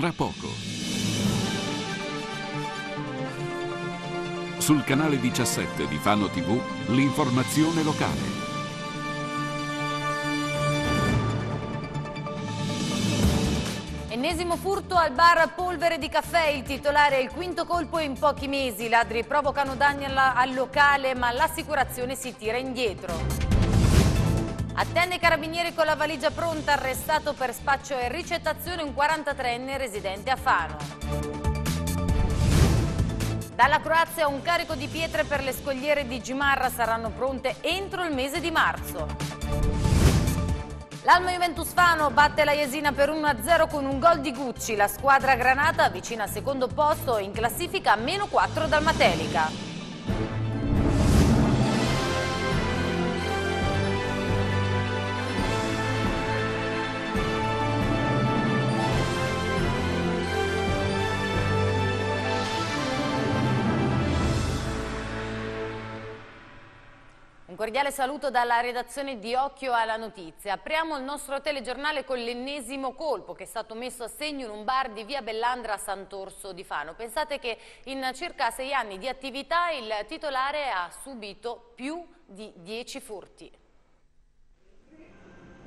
tra poco. Sul canale 17 di Fano TV, l'informazione locale. Ennesimo furto al bar Polvere di Caffè, il titolare è il quinto colpo in pochi mesi. I ladri provocano danni al locale ma l'assicurazione si tira indietro. Attende i carabinieri con la valigia pronta, arrestato per spaccio e ricettazione un 43enne residente a Fano. Dalla Croazia un carico di pietre per le scogliere di Gimarra saranno pronte entro il mese di marzo. L'Alma Juventus Fano batte la Jesina per 1-0 con un gol di Gucci. La squadra granata avvicina al secondo posto in classifica a meno 4 dal Matelica. cordiale saluto dalla redazione di Occhio alla Notizia. Apriamo il nostro telegiornale con l'ennesimo colpo che è stato messo a segno in un bar di via Bellandra a Sant'Orso di Fano. Pensate che in circa sei anni di attività il titolare ha subito più di dieci furti.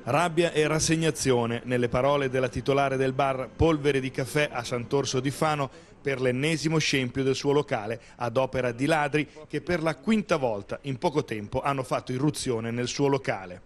Rabbia e rassegnazione nelle parole della titolare del bar Polvere di Caffè a Sant'Orso di Fano per l'ennesimo scempio del suo locale ad opera di ladri che per la quinta volta in poco tempo hanno fatto irruzione nel suo locale.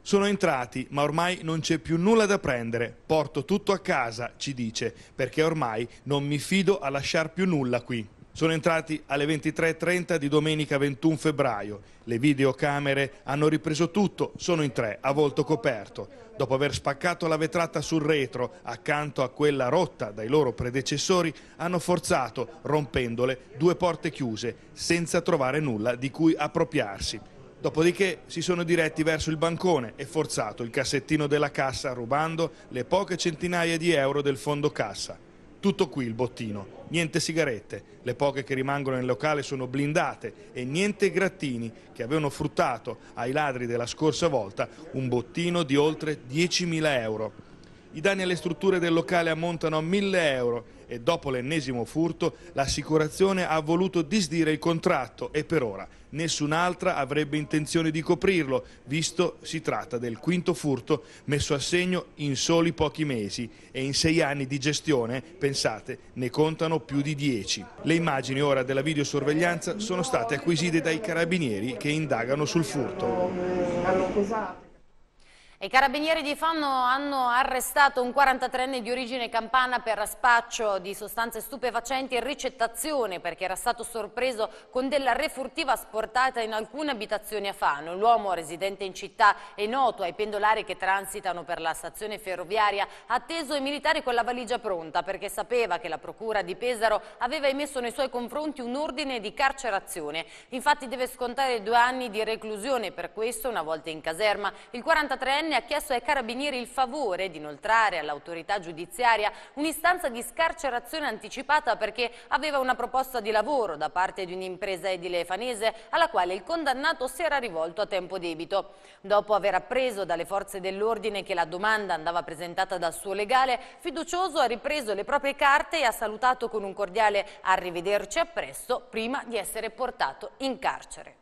Sono entrati, ma ormai non c'è più nulla da prendere. Porto tutto a casa, ci dice, perché ormai non mi fido a lasciar più nulla qui. Sono entrati alle 23.30 di domenica 21 febbraio. Le videocamere hanno ripreso tutto, sono in tre, a volto coperto. Dopo aver spaccato la vetrata sul retro, accanto a quella rotta dai loro predecessori, hanno forzato, rompendole, due porte chiuse, senza trovare nulla di cui appropriarsi. Dopodiché si sono diretti verso il bancone e forzato il cassettino della cassa rubando le poche centinaia di euro del fondo cassa. Tutto qui il bottino, niente sigarette, le poche che rimangono nel locale sono blindate e niente grattini che avevano fruttato ai ladri della scorsa volta un bottino di oltre 10.000 euro. I danni alle strutture del locale ammontano a 1000 euro e dopo l'ennesimo furto l'assicurazione ha voluto disdire il contratto e per ora nessun'altra avrebbe intenzione di coprirlo, visto si tratta del quinto furto messo a segno in soli pochi mesi e in sei anni di gestione, pensate, ne contano più di dieci. Le immagini ora della videosorveglianza sono state acquisite dai carabinieri che indagano sul furto. I carabinieri di Fanno hanno arrestato un 43enne di origine campana per spaccio di sostanze stupefacenti e ricettazione perché era stato sorpreso con della refurtiva sportata in alcune abitazioni a Fano. L'uomo residente in città è noto ai pendolari che transitano per la stazione ferroviaria, ha atteso i militari con la valigia pronta perché sapeva che la procura di Pesaro aveva emesso nei suoi confronti un ordine di carcerazione. Infatti deve scontare due anni di reclusione per questo una volta in caserma. Il 43enne Regione ha chiesto ai carabinieri il favore di inoltrare all'autorità giudiziaria un'istanza di scarcerazione anticipata perché aveva una proposta di lavoro da parte di un'impresa edile fanese alla quale il condannato si era rivolto a tempo debito. Dopo aver appreso dalle forze dell'ordine che la domanda andava presentata dal suo legale, fiducioso ha ripreso le proprie carte e ha salutato con un cordiale arrivederci a presto prima di essere portato in carcere.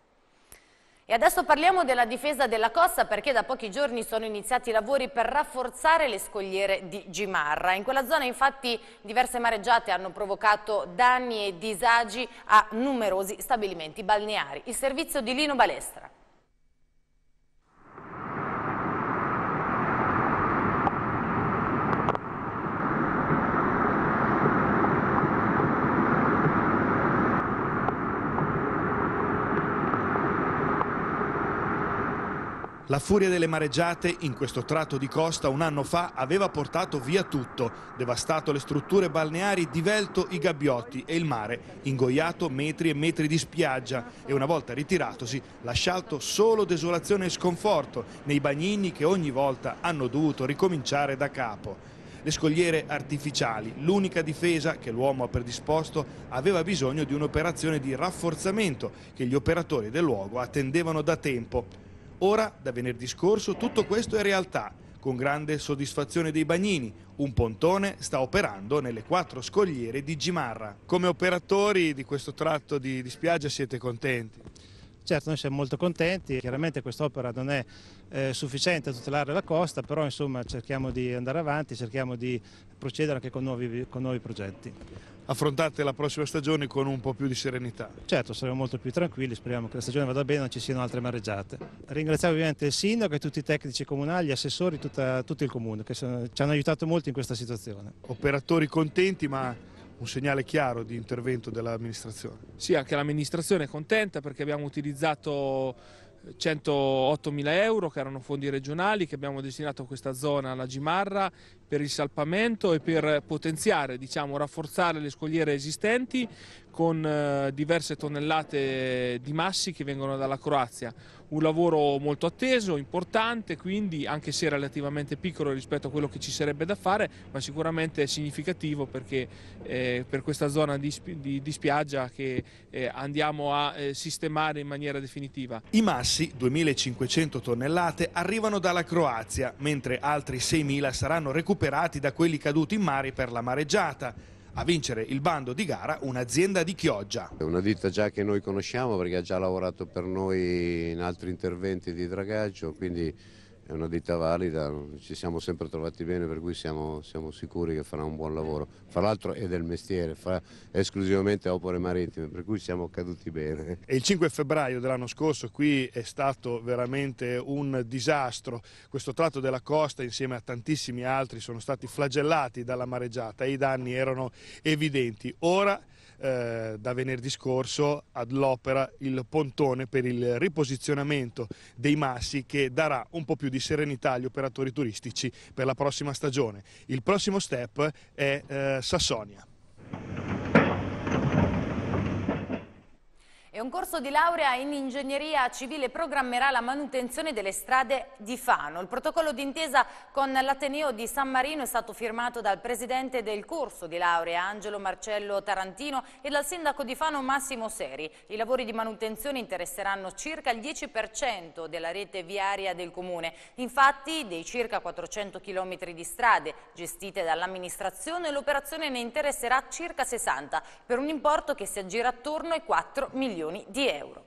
E adesso parliamo della difesa della costa perché da pochi giorni sono iniziati i lavori per rafforzare le scogliere di Gimarra. In quella zona infatti diverse mareggiate hanno provocato danni e disagi a numerosi stabilimenti balneari. Il servizio di Lino Balestra. La furia delle mareggiate in questo tratto di costa un anno fa aveva portato via tutto, devastato le strutture balneari, divelto i gabbiotti e il mare, ingoiato metri e metri di spiaggia e una volta ritiratosi lasciato solo desolazione e sconforto nei bagnini che ogni volta hanno dovuto ricominciare da capo le scogliere artificiali, l'unica difesa che l'uomo ha predisposto, aveva bisogno di un'operazione di rafforzamento che gli operatori del luogo attendevano da tempo. Ora, da venerdì scorso, tutto questo è realtà, con grande soddisfazione dei bagnini. Un pontone sta operando nelle quattro scogliere di Gimarra. Come operatori di questo tratto di, di spiaggia siete contenti? Certo, noi siamo molto contenti, chiaramente quest'opera non è eh, sufficiente a tutelare la costa, però insomma cerchiamo di andare avanti, cerchiamo di procedere anche con nuovi, con nuovi progetti affrontate la prossima stagione con un po' più di serenità. Certo, saremo molto più tranquilli, speriamo che la stagione vada bene e non ci siano altre mareggiate. Ringraziamo ovviamente il sindaco e tutti i tecnici comunali, gli assessori, tutta, tutto il comune che sono, ci hanno aiutato molto in questa situazione. Operatori contenti ma un segnale chiaro di intervento dell'amministrazione. Sì, anche l'amministrazione è contenta perché abbiamo utilizzato 108 mila euro che erano fondi regionali che abbiamo destinato a questa zona, alla Gimarra, per il salpamento e per potenziare, diciamo, rafforzare le scogliere esistenti con eh, diverse tonnellate di massi che vengono dalla Croazia un lavoro molto atteso, importante, quindi anche se relativamente piccolo rispetto a quello che ci sarebbe da fare, ma sicuramente è significativo perché eh, per questa zona di, di, di spiaggia che eh, andiamo a eh, sistemare in maniera definitiva. I massi, 2500 tonnellate, arrivano dalla Croazia, mentre altri 6000 saranno recuperati da quelli caduti in mare per la mareggiata a vincere il bando di gara un'azienda di Chioggia. È una ditta già che noi conosciamo perché ha già lavorato per noi in altri interventi di dragaggio, quindi è una ditta valida, ci siamo sempre trovati bene per cui siamo, siamo sicuri che farà un buon lavoro. Fra l'altro è del mestiere, fa esclusivamente opere marittime, per cui siamo caduti bene. il 5 febbraio dell'anno scorso qui è stato veramente un disastro. Questo tratto della costa insieme a tantissimi altri sono stati flagellati dalla mareggiata e i danni erano evidenti. Ora eh, da venerdì scorso all'opera il pontone per il riposizionamento dei massi che darà un po' più di serenità agli operatori turistici per la prossima stagione. Il prossimo step è eh, Sassonia. un corso di laurea in ingegneria civile programmerà la manutenzione delle strade di Fano. Il protocollo d'intesa con l'Ateneo di San Marino è stato firmato dal presidente del corso di laurea Angelo Marcello Tarantino e dal sindaco di Fano Massimo Seri. I lavori di manutenzione interesseranno circa il 10% della rete viaria del comune. Infatti, dei circa 400 km di strade gestite dall'amministrazione, l'operazione ne interesserà circa 60 per un importo che si aggira attorno ai 4 milioni milioni di euro.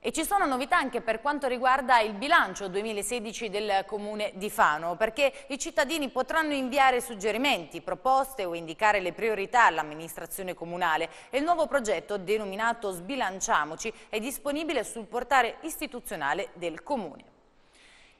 E ci sono novità anche per quanto riguarda il bilancio 2016 del Comune di Fano, perché i cittadini potranno inviare suggerimenti, proposte o indicare le priorità all'amministrazione comunale e il nuovo progetto denominato Sbilanciamoci è disponibile sul portale istituzionale del Comune.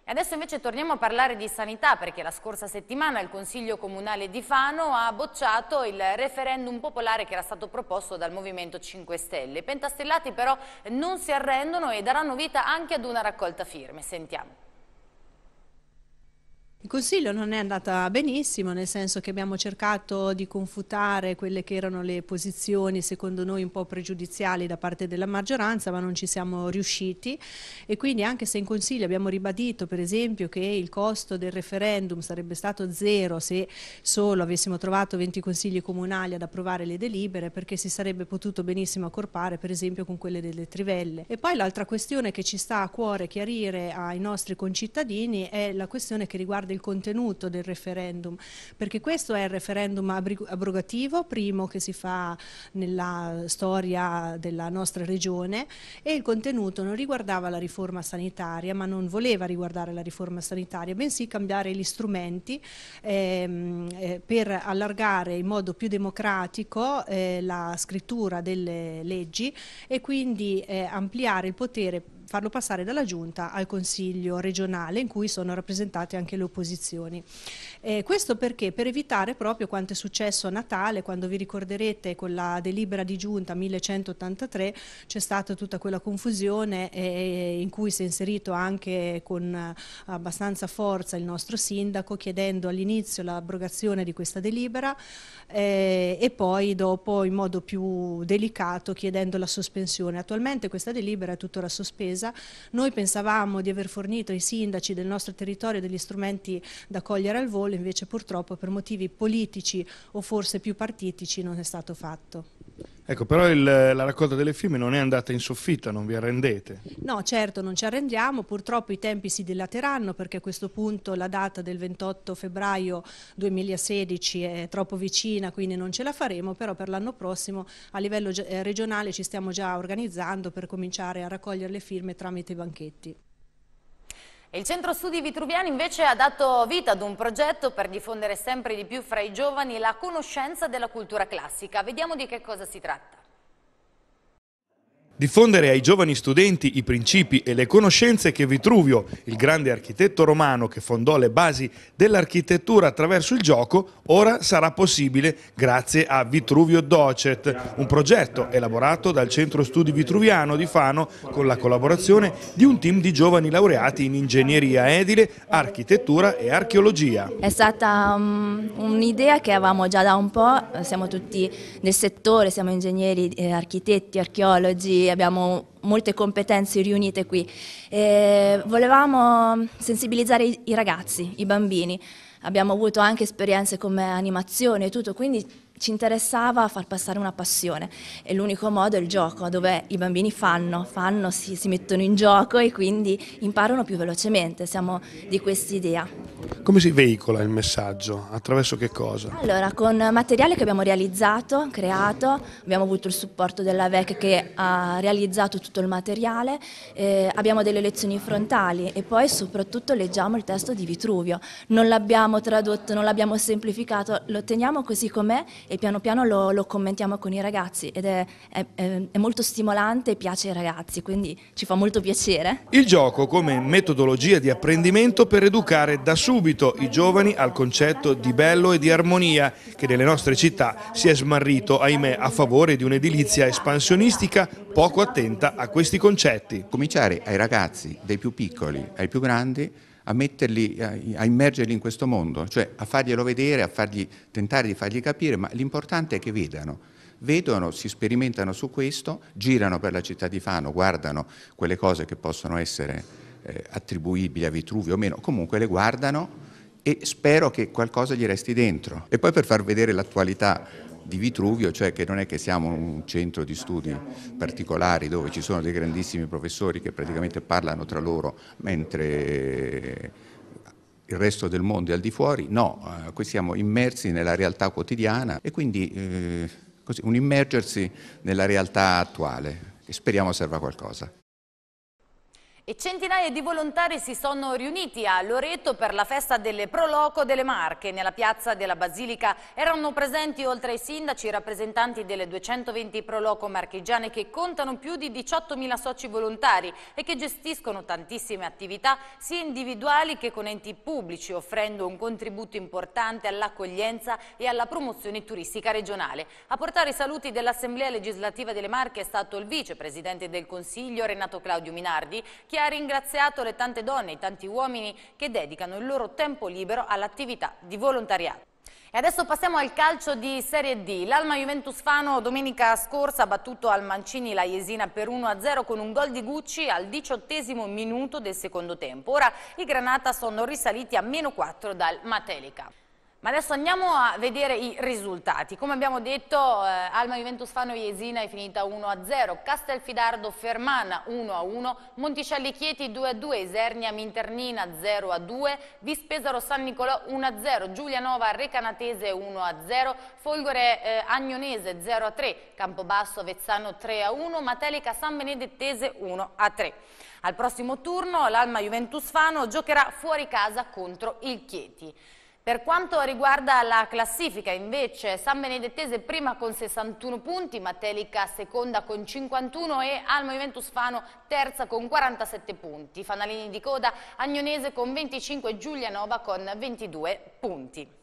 E adesso invece torniamo a parlare di sanità perché la scorsa settimana il Consiglio Comunale di Fano ha bocciato il referendum popolare che era stato proposto dal Movimento 5 Stelle. I pentastellati però non si arrendono e daranno vita anche ad una raccolta firme. Sentiamo. Il Consiglio non è andata benissimo, nel senso che abbiamo cercato di confutare quelle che erano le posizioni secondo noi un po' pregiudiziali da parte della maggioranza, ma non ci siamo riusciti e quindi anche se in Consiglio abbiamo ribadito per esempio che il costo del referendum sarebbe stato zero se solo avessimo trovato 20 consigli comunali ad approvare le delibere perché si sarebbe potuto benissimo accorpare per esempio con quelle delle trivelle. E poi l'altra questione che ci sta a cuore chiarire ai nostri concittadini è la questione che riguarda riguarda il contenuto del referendum, perché questo è il referendum abrogativo, primo che si fa nella storia della nostra regione e il contenuto non riguardava la riforma sanitaria, ma non voleva riguardare la riforma sanitaria, bensì cambiare gli strumenti ehm, eh, per allargare in modo più democratico eh, la scrittura delle leggi e quindi eh, ampliare il potere farlo passare dalla giunta al consiglio regionale in cui sono rappresentate anche le opposizioni. Eh, questo perché? Per evitare proprio quanto è successo a Natale, quando vi ricorderete con la delibera di giunta 1183 c'è stata tutta quella confusione eh, eh, in cui si è inserito anche con eh, abbastanza forza il nostro sindaco chiedendo all'inizio l'abrogazione di questa delibera e poi dopo in modo più delicato chiedendo la sospensione. Attualmente questa delibera è tuttora sospesa attesa. Noi pensavamo di aver fornito ai sindaci del nostro territorio degli strumenti da cogliere al volo, invece purtroppo per motivi politici o forse più partitici non è stato fatto. Ecco, però il, la raccolta delle firme non è andata in soffitta, non vi arrendete? No, certo, non ci arrendiamo, purtroppo i tempi si dilateranno perché a questo punto la data del 28 febbraio 2016 è troppo vicina, quindi non ce la faremo, però per l'anno prossimo a livello eh, regionale ci stiamo già organizzando per cominciare a raccogliere le firme tramite i banchetti. Il Centro Studi Vitruviani invece ha dato vita ad un progetto per diffondere sempre di più fra i giovani la conoscenza della cultura classica. Vediamo di che cosa si tratta. Diffondere ai giovani studenti i principi e le conoscenze che Vitruvio, il grande architetto romano che fondò le basi dell'architettura attraverso il gioco, ora sarà possibile grazie a Vitruvio Docet, un progetto elaborato dal Centro Studi Vitruviano di Fano con la collaborazione di un team di giovani laureati in ingegneria edile, architettura e archeologia. È stata um, un'idea che avevamo già da un po', siamo tutti nel settore, siamo ingegneri, eh, architetti, archeologi, abbiamo molte competenze riunite qui. E eh, volevamo sensibilizzare i ragazzi, i bambini, abbiamo avuto anche esperienze come animazione e tutto, quindi ci interessava far passare una passione e l'unico modo è il gioco, dove i bambini fanno, fanno, si, si mettono in gioco e quindi imparano più velocemente, siamo di quest'idea. Come si veicola il messaggio? Attraverso che cosa? Allora, con materiale che abbiamo realizzato, creato, abbiamo avuto il supporto della VEC che ha realizzato tutto il materiale, eh, abbiamo delle lezioni frontali e poi soprattutto leggiamo il testo di Vitruvio, non l'abbiamo tradotto, non l'abbiamo semplificato, lo teniamo così com'è e piano piano lo, lo commentiamo con i ragazzi ed è, è, è, molto stimolante e piace ai ragazzi, quindi ci fa molto piacere. Il gioco come metodologia di apprendimento per educare da subito i giovani al concetto di bello e di armonia che nelle nostre città si è smarrito, ahimè, a favore di un'edilizia espansionistica poco attenta a questi concetti. Cominciare ai ragazzi, dai più piccoli ai più grandi, a metterli, a, a immergerli in questo mondo, cioè a farglielo vedere, a fargli, tentare di fargli capire, ma l'importante è che vedano vedono, si sperimentano su questo, girano per la città di Fano, guardano quelle cose che possono essere eh, attribuibili a Vitruvio o meno, comunque le guardano e spero che qualcosa gli resti dentro. E poi per far vedere l'attualità di Vitruvio, cioè che non è che siamo un centro di studi particolari dove ci sono dei grandissimi professori che praticamente parlano tra loro mentre il resto del mondo è al di fuori, no, eh, qui siamo immersi nella realtà quotidiana e quindi eh, così, un immergersi nella realtà attuale e speriamo serva qualcosa. E centinaia di volontari si sono riuniti a Loreto per la festa delle Proloco delle Marche. Nella piazza della Basilica erano presenti oltre ai sindaci i rappresentanti delle 220 Proloco marchigiane che contano più di 18.000 soci volontari e che gestiscono tantissime attività sia individuali che con enti pubblici offrendo un contributo importante all'accoglienza e alla promozione turistica regionale. A portare i saluti dell'Assemblea legislativa delle Marche è stato il vicepresidente del Consiglio Renato Claudio Minardi che ha ringraziato le tante donne e i tanti uomini che dedicano il loro tempo libero all'attività di volontariato. E adesso passiamo al calcio di Serie D. L'Alma Juventus Fano domenica scorsa ha battuto al Mancini la Jesina per 1-0 con un gol di Gucci al diciottesimo minuto del secondo tempo. Ora i Granata sono risaliti a meno 4 dal Matelica. Ma adesso andiamo a vedere i risultati. Come abbiamo detto, eh, Alma Juventus Fano Iesina è finita 1-0, Castelfidardo Fermana 1-1, Monticelli Chieti 2-2, Isernia Minternina 0-2, Vispesaro San Nicolò 1-0, Giulianova Recanatese 1-0, Folgore eh, Agnonese 0-3, Campobasso Vezzano 3-1, Matelica San Benedettese 1-3. Al prossimo turno l'Alma Juventus Fano giocherà fuori casa contro il Chieti. Per quanto riguarda la classifica invece San Benedettese prima con 61 punti, Matelica seconda con 51 e Almo Juventus Fano terza con 47 punti, Fanalini di coda Agnonese con 25 e Giulianova con 22 punti.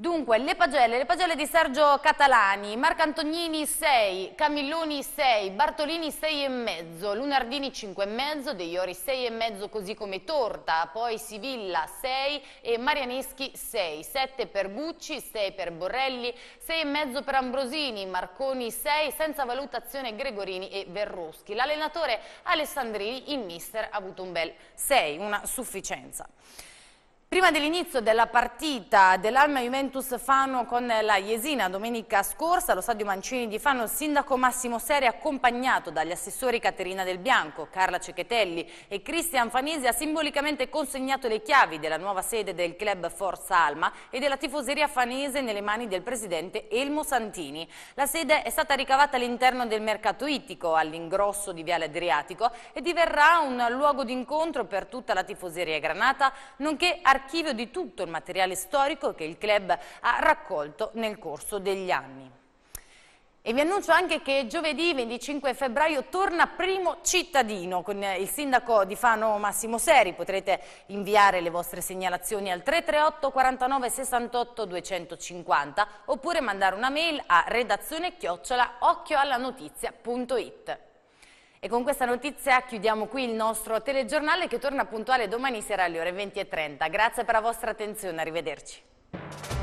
Dunque, le pagelle, le pagelle di Sergio Catalani, Marcantognini 6, Camilloni 6, Bartolini 6,5, Lunardini 5,5, De Iori 6,5 così come Torta, poi Sivilla 6 e Marianeschi 6, 7 per Bucci, 6 per Borrelli, 6,5 per Ambrosini, Marconi 6, senza valutazione Gregorini e Verruschi. L'allenatore Alessandrini, il mister, ha avuto un bel 6, una sufficienza. Prima dell'inizio della partita dell'Alma Juventus Fano con la Jesina domenica scorsa allo stadio Mancini di Fano il sindaco Massimo Seri accompagnato dagli assessori Caterina Del Bianco, Carla Cecchetelli e Cristian Fanesi ha simbolicamente consegnato le chiavi della nuova sede del club Forza Alma e della tifoseria fanese nelle mani del presidente Elmo Santini. La sede è stata ricavata all'interno del mercato ittico all'ingrosso di Viale Adriatico e diverrà un luogo d'incontro per tutta la tifoseria granata nonché a archivio di tutto il materiale storico che il club ha raccolto nel corso degli anni. E vi annuncio anche che giovedì 25 febbraio torna primo cittadino con il sindaco di Fano Massimo Seri. Potrete inviare le vostre segnalazioni al 338 49 68 250 oppure mandare una mail a redazione chiocciola occhioallanotizia.it. E con questa notizia chiudiamo qui il nostro telegiornale che torna puntuale domani sera alle ore 20.30. Grazie per la vostra attenzione, arrivederci.